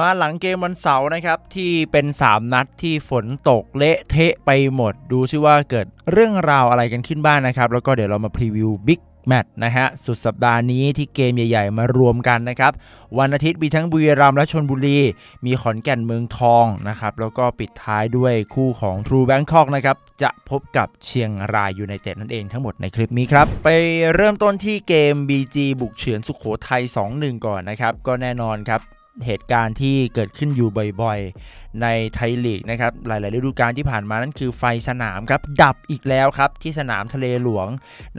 มาหลังเกมวันเสาร์นะครับที่เป็น 3 นัดที่ฝนตกเละเทะไปหมด ดูซิว่าเกิดเรื่องราวอะไรกันขึ้นบ้างนนะครับ แล้วก็เดี๋ยวเรามาพรีวิวบิ๊กแมตช์นะฮะ สุดสัปดาห์นี้ที่เกมใหญ่ๆมารวมกันนะครับ วันอาทิตย์มีทั้งบุรีรัมย์และชนบุรีมีขอนแก่นเมืองทองนะครับแล้วก็ปิดท้ายด้วยคู่ของทรูแบงคอกนะครับจะพบกับเชียงรายยูไนเต็ดนั่นเองทั้งหมดในคลิปนี้ครับไปเริ่มต้นที่เกม BG บุกเฉือนสุขโขทัย2-1ก่อนนะครับก็แน่นอนครับเหตุการณ์ที่เกิดขึ้นอยู่บ่อย ๆ ในไทยลีกนะครับหลายๆฤดูกาลที่ผ่านมานั้นคือไฟสนามครับดับอีกแล้วครับ ที่สนามทะเลหลวง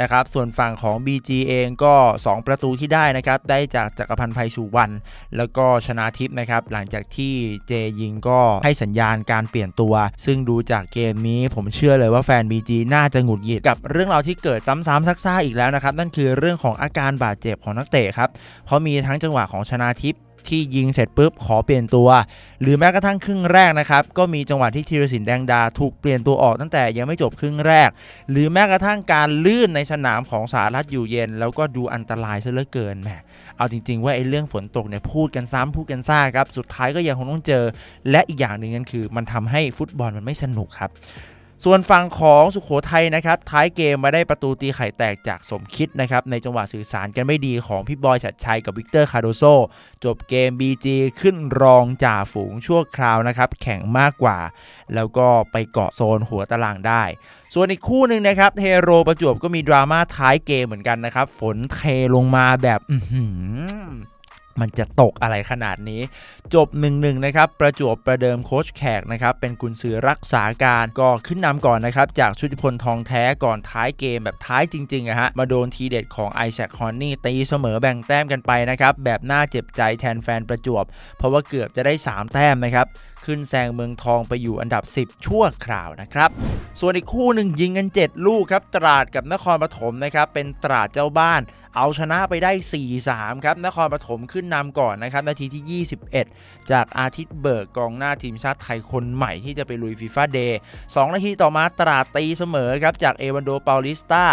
นะครับส่วนฝั่งของ BG เองก็ 2 ประตูที่ได้นะครับได้จากจักรพันธ์ไพสุวรรณแล้วก็ชนะทิพย์นะครับหลังจากที่เจยิงก็ให้สัญญาณการเปลี่ยนตัว ซึ่งดูจากเกมนี้ผมเชื่อเลยว่าแฟน BG น่าจะหงุดหงิดกับเรื่องราวที่เกิดซ้ำๆซักๆอีกแล้วนะครับนั่นคือเรื่องของอาการบาดเจ็บของนักเตะครับเพราะมีทั้งจังหวะของชนะทิพย์ที่ยิงเสร็จปุ๊บขอเปลี่ยนตัว หรือแม้กระทั่งครึ่งแรกนะครับ ก็มีจังหวะที่ธีรสินแดงดาถูกเปลี่ยนตัวออกตั้งแต่ยังไม่จบครึ่งแรก หรือแม้กระทั่งการลื่นในสนามของสารัฐอยู่เย็น แล้วก็ดูอันตรายซะเหลือเกินแหมเอาจริง ๆ ว่าไอ้เรื่องฝนตกเนี่ยพูดกันซ้ำพูดกันซ่าครับสุดท้ายก็ยังคงต้องเจอ และอีกอย่างหนึ่งนั่นคือ มันทำให้ฟุตบอลมันไม่สนุกครับส่วนฝั่งของสุขโขทัยนะครับท้ายเกมมาได้ประตูตีไข่แตกจากสมคิดนะครับ ในจังหวะสื่อสารกันไม่ดีของพี่บอยฉัดชัยกับวิกเตอร์คาโดโซจบเกม BG ขึ้นรองจ่าฝูงชั่วคราวนะครับแข่งมากกว่า แล้วก็ไปเกาะโซนหัวตารางได้ ส่วนอีกคู่หนึ่งนะครับเทโรประจวบก็มีดราม่าท้ายเกมเหมือนกันนะครับฝนเทลงมาแบบมันจะตกอะไรขนาดนี้ จบ1-1นะครับ ประจวบประเดิมโค้ชแขกนะครับ เป็นกุนซือรักษาการก็ขึ้นนำก่อนนะครับ จากชุติพลทองแท้ก่อนท้ายเกมแบบท้ายจริงๆอะฮะมาโดนทีเด็ดของไอแซคฮอนนี่ตีเสมอแบ่งแต้มกันไปนะครับแบบน่าเจ็บใจแทนแฟนประจวบ เพราะว่าเกือบจะได้ 3 แต้มนะครับขึ้นแซงเมืองทองไปอยู่อันดับ 10 ชั่วคราวนะครับ ส่วนอีกคู่หนึ่งยิงกัน 7 ลูกครับ ตราดกับนครปฐมนะครับ เป็นตราดเจ้าบ้านเอาชนะไปได้ 4-3 ครับ นครปฐมขึ้นนำก่อนนะครับ นาทีที่ 21 จากอาทิตย์เบิกกองหน้าทีมชาติไทยคนใหม่ที่จะไปลุยฟีฟ่าเดย์2นาทีต่อมาตราดตีเสมอครับจากเอวันโดปาลิสตา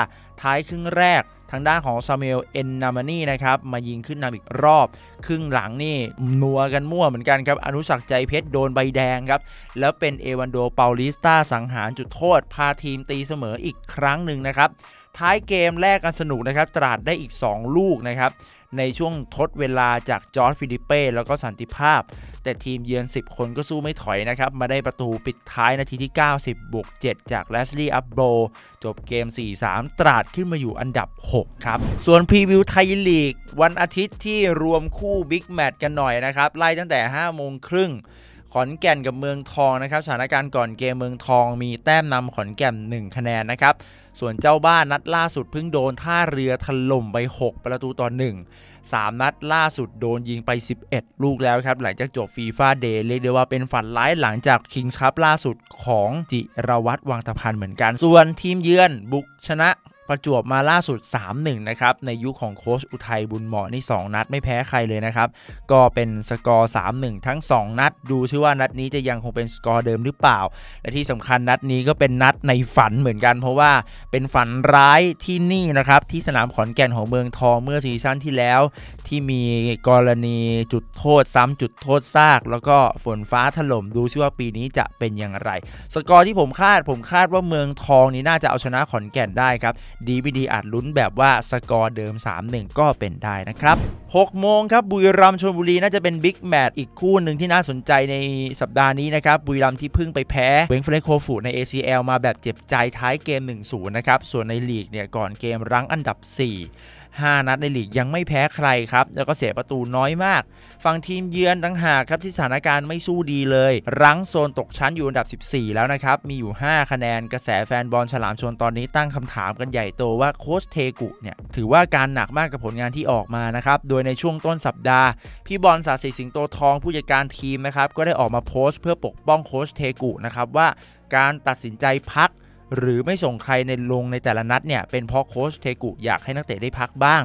ท้ายครึ่งแรกทางด้านของซามิเอลเอ็นนามานี่นะครับมายิงขึ้นนำอีกรอบ ครึ่งหลังนี่นัวกันมั่วเหมือนกันครับอนุสักใจเพชรโดนใบแดงครับแล้วเป็นเอวันโดเปาลิสตาสังหารจุดโทษ พาทีมตีเสมออีกครั้งหนึ่งนะครับท้ายเกมแลกกันสนุกนะครับตราดได้อีก 2 ลูกนะครับในช่วงทดเวลาจากจอร์ดฟิลิเป้แล้วก็สันติภาพแต่ทีมเยือน 10 คนก็สู้ไม่ถอยนะครับ มาได้ประตูปิดท้ายนาทีที่ 90บวก7จากแลสลีย์อัพโบจบเกม 4-3 ตราดขึ้นมาอยู่อันดับ 6 ครับ ส่วนพรีวิวไทยลีก วันอาทิตย์ที่รวมคู่บิ๊กแมตช์กันหน่อยนะครับไล่ตั้งแต่5โมงครึ่งขอนแก่นกับเมืองทองนะครับ สถานการณ์ก่อนเกมเมืองทองมีแต้มนำขอนแก่น 1 คะแนนนะครับ ส่วนเจ้าบ้านนัดล่าสุดเพิ่งโดนท่าเรือถล่มไป 6 ประตูต่อ1 3นัดล่าสุดโดนยิงไป 11 ลูกแล้วครับหลังจากจบฟีฟ่าเดย์เรียกได้ว่าเป็นฝันร้ายหลังจากคิงส์คัพล่าสุดของจิรวัตรวังตะพันเหมือนกัน ส่วนทีมเยือนบุกชนะประจวบมาล่าสุด 3-1 นะครับ ในยุคขของโค้ชอุทัยบุญเหมาะนี่ 2 นัดไม่แพ้ใครเลยนะครับ ก็เป็นสกอร์ 3-1 ทั้ง 2 นัดดูชื่อว่านัดนี้จะยังคงเป็นสกอร์เดิมหรือเปล่า และที่สำคัญนัดนี้ก็เป็นนัดในฝันเหมือนกัน เพราะว่าเป็นฝันร้ายที่นี่นะครับ ที่สนามขอนแก่นของเมืองทองเมื่อซีซั่นที่แล้วที่มีกรณีจุดโทษซ้ำจุดโทษซาก แล้วก็ฝนฟ้าถล่มดูซิว่าปีนี้จะเป็นอย่างไร สกอร์ที่ผมคาดผมคาดว่าเมืองทองนี้น่าจะเอาชนะขอนแก่นได้ครับดีไม่ดีอาจลุ้นแบบว่าสกอร์เดิม 3-1 ก็เป็นได้นะครับ6โมงครับบุรีรัมชนบุรีน่าจะเป็นบิ๊กแมตช์อีกคู่หนึ่งที่น่าสนใจในสัปดาห์นี้นะครับ บุรีรัมที่เพิ่งไปแพ้เวงเฟรโคฟูใน ACL มาแบบเจ็บใจท้ายเกม 1-0นะครับส่วนในลีกเนี่ยก่อนเกมรั้งอันดับ 4 5 นัดในลีกยังไม่แพ้ใครครับ แล้วก็เสียประตูน้อยมากฝั่งทีมเยือนต่างหากครับที่สถานการณ์ไม่สู้ดีเลย รั้งโซนตกชั้นอยู่อันดับ 14 แล้วนะครับ มีอยู่ 5 คะแนนกระแสแฟนบอลฉลามชนตอนนี้ตั้งคำถามกันใหญ่โตว่า โค้ชเทกุเนี่ยถือว่าการหนักมากกับผลงานที่ออกมานะครับ โดยในช่วงต้นสัปดาห์ พี่บอลสาสีสิงโตทอง ผู้จัดการทีมนะครับก็ได้ออกมาโพสต์เพื่อปกป้องโค้ชเทกุนะครับว่าการตัดสินใจพักหรือไม่ส่งใครในลงในแต่ละนัดเนี่ยเป็นเพราะโค้ชเทกุ อยากให้นักเตะได้พักบ้าง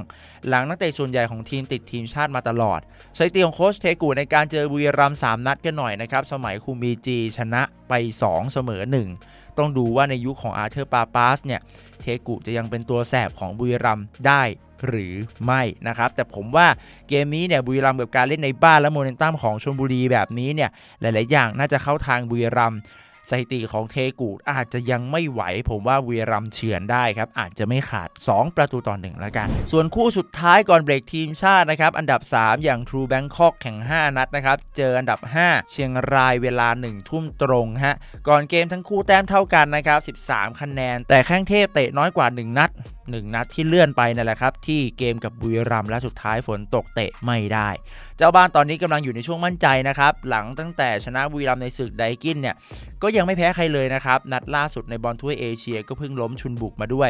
หลังนักเตะส่วนใหญ่ของทีมติดทีมชาติมาตลอดสถิติของโค้ชเทกุ ในการเจอบุรีรัมย์3นัดกันหน่อยนะครับสมัยคูมีจีชนะไป 2 เสมอ1ต้องดูว่าในยุคขของอาร์เธอร์ปาปาสเนี่ยเทกุจะยังเป็นตัวแสบของบุรีรัมย์ได้หรือไม่นะครับแต่ผมว่าเกมนี้เนี่ยบุรีรัมย์กับการเล่นในบ้านและโมเดนตัมของชลบุรีแบบนี้เนี่ยหลายๆอย่างน่าจะเข้าทางบุรีรัมย์สถิติของเทกูดอาจจะยังไม่ไหว ผมว่าเวียรัมเฉือนได้ครับอาจจะไม่ขาด 2 ประตูต่อ1แล้วกัน ส่วนคู่สุดท้ายก่อนเบรกทีมชาตินะครับอันดับ 3 อย่างทรูแบงคอกแข่ง 5 นัดนะครับเจออันดับ 5 เชียงรายเวลา 1 ทุ่มตรงฮะก่อนเกมทั้งคู่แต้มเท่ากันนะครับ13 คะแนน แต่แข้งเทพเตะน้อยกว่า 1 นัดหนึ่งนัดที่เลื่อนไปนั่นแหละครับที่เกมกับบุยรัมและสุดท้ายฝนตกเตะไม่ได้ เจ้าบ้านตอนนี้กำลังอยู่ในช่วงมั่นใจนะครับ หลังตั้งแต่ชนะบุยรัมในศึกไดกินเนี่ย ก็ยังไม่แพ้ใครเลยนะครับนัดล่าสุดในบอลถ้วยเอเชียก็เพิ่งล้มชุนบุกมาด้วย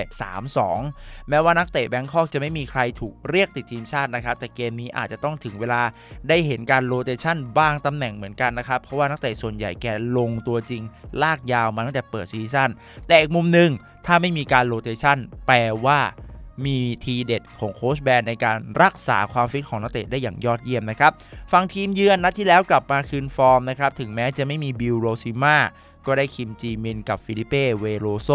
3-2 แม้ว่านักเตะแบงคอกจะไม่มีใครถูกเรียกติดทีมชาตินะครับแต่เกมนี้อาจจะต้องถึงเวลาได้เห็นการโรเตชันบ้างตำแหน่งเหมือนกันนะครับเพราะว่านักเตะส่วนใหญ่แกลงตัวจริง ลากยาวมาตั้งแต่เปิดซีซั่น แต่อีกมุมหนึ่งถ้าไม่มีการโรเตชันแปลว่ามีทีเด็ดของโค้ชแบนในการรักษาความฟิตของนักเตะได้อย่างยอดเยี่ยมนะครับ ฟังทีมเยือนนัดที่แล้วกลับมาคืนฟอร์มนะครับ ถึงแม้จะไม่มีบิลโรซิมาก็ได้คิมจีมินกับฟิลิเป้เวโรโซ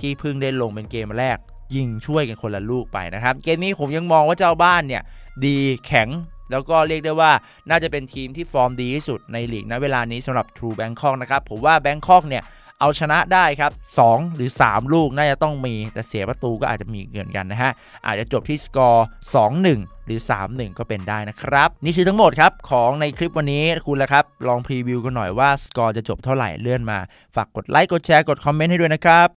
ที่เพิ่งได้ลงเป็นเกมแรก ยิงช่วยกันคนละลูกไปนะครับ เกมนี้ผมยังมองว่าเจ้าบ้านเนี่ยดีแข็งแล้วก็เรียกได้ว่าน่าจะเป็นทีมที่ฟอร์มดีที่สุดในลีกนะเวลานี้สำหรับทรูแบงคอกนะครับผมว่าแบงคอกเนี่ยเอาชนะได้ครับ 2 หรือ 3 ลูก น่าจะต้องมี แต่เสียประตูก็อาจจะมีเงินกันนะฮะ อาจจะจบที่สกอร์2-1 หรือ 3-1 ก็เป็นได้นะครับ นี่คือทั้งหมดครับ ของในคลิปวันนี้คุณละครับ ลองพรีวิวกันหน่อยว่าสกอร์จะจบเท่าไหร่เลื่อนมา ฝากกดไลค์กดแชร์กดคอมเมนต์ให้ด้วยนะครับ